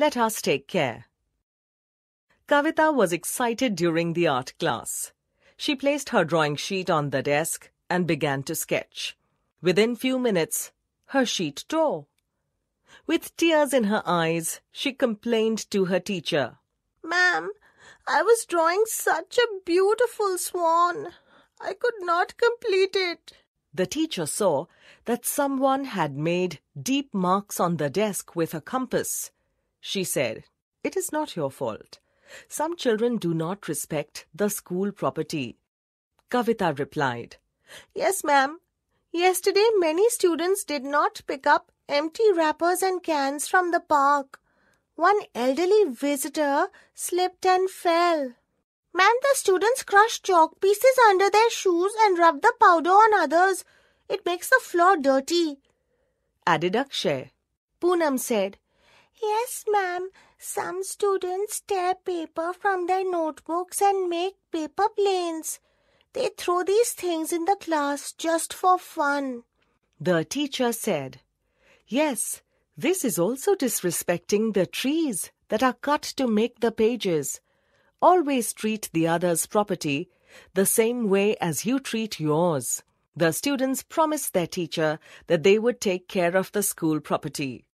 Let us take care. Kavita was excited during the art class. She placed her drawing sheet on the desk and began to sketch. Within few minutes, her sheet tore. With tears in her eyes, she complained to her teacher. Ma'am, I was drawing such a beautiful swan. I could not complete it. The teacher saw that someone had made deep marks on the desk with a compass she said. It is not your fault. Some children do not respect the school property. Kavita replied, Yes, ma'am. Yesterday, many students did not pick up empty wrappers and cans from the park. One elderly visitor slipped and fell. Ma'am, the students crush chalk pieces under their shoes and rub the powder on others. It makes the floor dirty. Added Akshay. Poonam said, Yes, ma'am. Some students tear paper from their notebooks and make paper planes. They throw these things in the class just for fun. The teacher said, Yes, this is also disrespecting the trees that are cut to make the pages. Always treat the other's property the same way as you treat yours. The students promised their teacher that they would take care of the school property.